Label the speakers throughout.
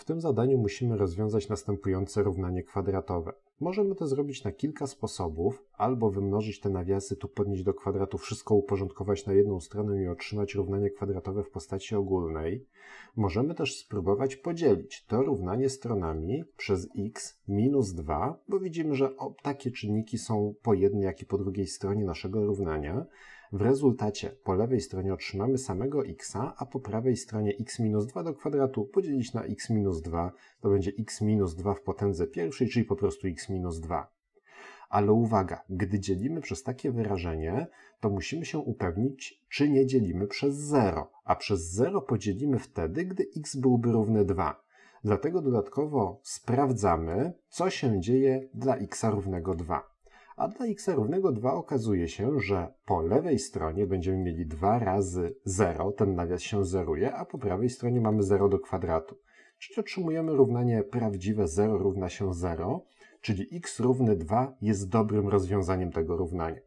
Speaker 1: W tym zadaniu musimy rozwiązać następujące równanie kwadratowe. Możemy to zrobić na kilka sposobów, albo wymnożyć te nawiasy, tu podnieść do kwadratu, wszystko uporządkować na jedną stronę i otrzymać równanie kwadratowe w postaci ogólnej. Możemy też spróbować podzielić to równanie stronami przez x minus 2, bo widzimy, że takie czynniki są po jednej, jak i po drugiej stronie naszego równania. W rezultacie po lewej stronie otrzymamy samego x, a po prawej stronie x minus 2 do kwadratu podzielić na x minus 2, to będzie x minus 2 w potędze pierwszej, czyli po prostu x minus 2. Ale uwaga, gdy dzielimy przez takie wyrażenie, to musimy się upewnić, czy nie dzielimy przez 0, a przez 0 podzielimy wtedy, gdy x byłby równy 2. Dlatego dodatkowo sprawdzamy, co się dzieje dla x równego 2. A dla x równego 2 okazuje się, że po lewej stronie będziemy mieli 2 razy 0, ten nawias się zeruje, a po prawej stronie mamy 0 do kwadratu. Czyli otrzymujemy równanie prawdziwe 0 równa się 0, czyli x równy 2 jest dobrym rozwiązaniem tego równania.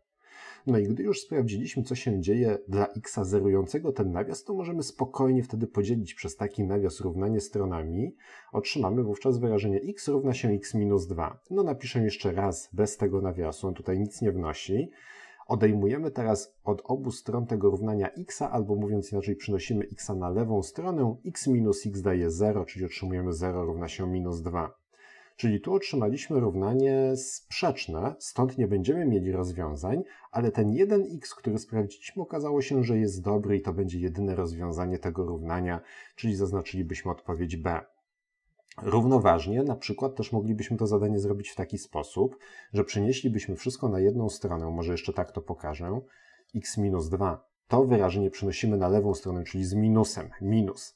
Speaker 1: No i gdy już sprawdziliśmy, co się dzieje dla x zerującego ten nawias, to możemy spokojnie wtedy podzielić przez taki nawias równanie stronami. Otrzymamy wówczas wyrażenie x równa się x minus 2. No napiszę jeszcze raz bez tego nawiasu, on tutaj nic nie wnosi. Odejmujemy teraz od obu stron tego równania x, albo mówiąc inaczej, przynosimy x na lewą stronę, x minus x daje 0, czyli otrzymujemy 0 równa się minus 2. Czyli tu otrzymaliśmy równanie sprzeczne, stąd nie będziemy mieli rozwiązań, ale ten 1x, który sprawdziliśmy, okazało się, że jest dobry i to będzie jedyne rozwiązanie tego równania, czyli zaznaczylibyśmy odpowiedź B. Równoważnie, na przykład, też moglibyśmy to zadanie zrobić w taki sposób, że przenieślibyśmy wszystko na jedną stronę, może jeszcze tak to pokażę, x minus 2. To wyrażenie przenosimy na lewą stronę, czyli z minusem, minus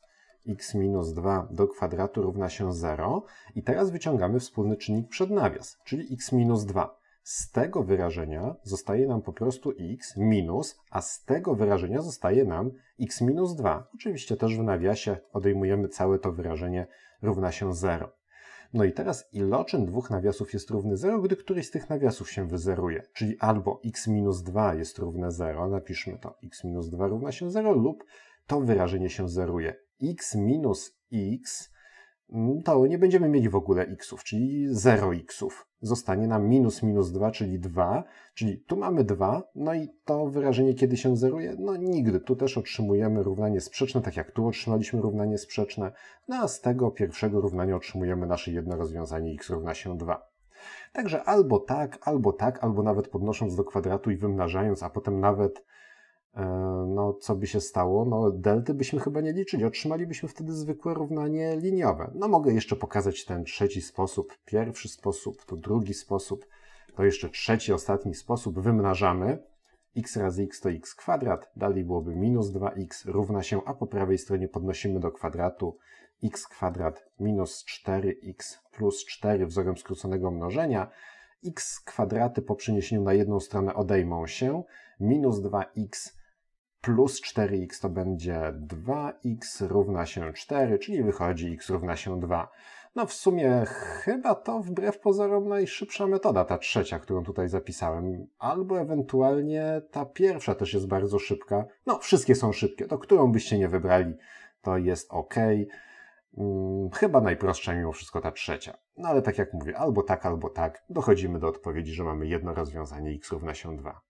Speaker 1: x minus 2 do kwadratu równa się 0 i teraz wyciągamy wspólny czynnik przed nawias, czyli x minus 2. Z tego wyrażenia zostaje nam po prostu x minus, a z tego wyrażenia zostaje nam x minus 2. Oczywiście też w nawiasie odejmujemy całe to wyrażenie równa się 0. No i teraz iloczyn dwóch nawiasów jest równy 0, gdy któryś z tych nawiasów się wyzeruje, czyli albo x minus 2 jest równe 0, napiszmy to, x minus 2 równa się 0, lub to wyrażenie się zeruje, x minus x, mm, to nie będziemy mieli w ogóle xów, czyli 0 xów. Zostanie nam minus minus 2, czyli 2, czyli tu mamy 2, no i to wyrażenie kiedy się zeruje? No nigdy. Tu też otrzymujemy równanie sprzeczne, tak jak tu otrzymaliśmy równanie sprzeczne, no a z tego pierwszego równania otrzymujemy nasze jedno rozwiązanie x równa się 2. Także albo tak, albo tak, albo nawet podnosząc do kwadratu i wymnażając, a potem nawet E, no co by się stało? No delty byśmy chyba nie liczyli, otrzymalibyśmy wtedy zwykłe równanie liniowe. No mogę jeszcze pokazać ten trzeci sposób, pierwszy sposób, to drugi sposób, to jeszcze trzeci, ostatni sposób, wymnażamy x razy x to x kwadrat, dalej byłoby minus 2x równa się, a po prawej stronie podnosimy do kwadratu x kwadrat minus 4x plus 4 wzorem skróconego mnożenia, x kwadraty po przeniesieniu na jedną stronę odejmą się, minus 2x plus 4x to będzie 2x równa się 4, czyli wychodzi x równa się 2. No w sumie chyba to wbrew pozorom najszybsza metoda, ta trzecia, którą tutaj zapisałem, albo ewentualnie ta pierwsza też jest bardzo szybka. No wszystkie są szybkie, to którą byście nie wybrali, to jest ok. Mm, chyba najprostsza mimo wszystko ta trzecia. No ale tak jak mówię, albo tak, albo tak, dochodzimy do odpowiedzi, że mamy jedno rozwiązanie x równa się 2.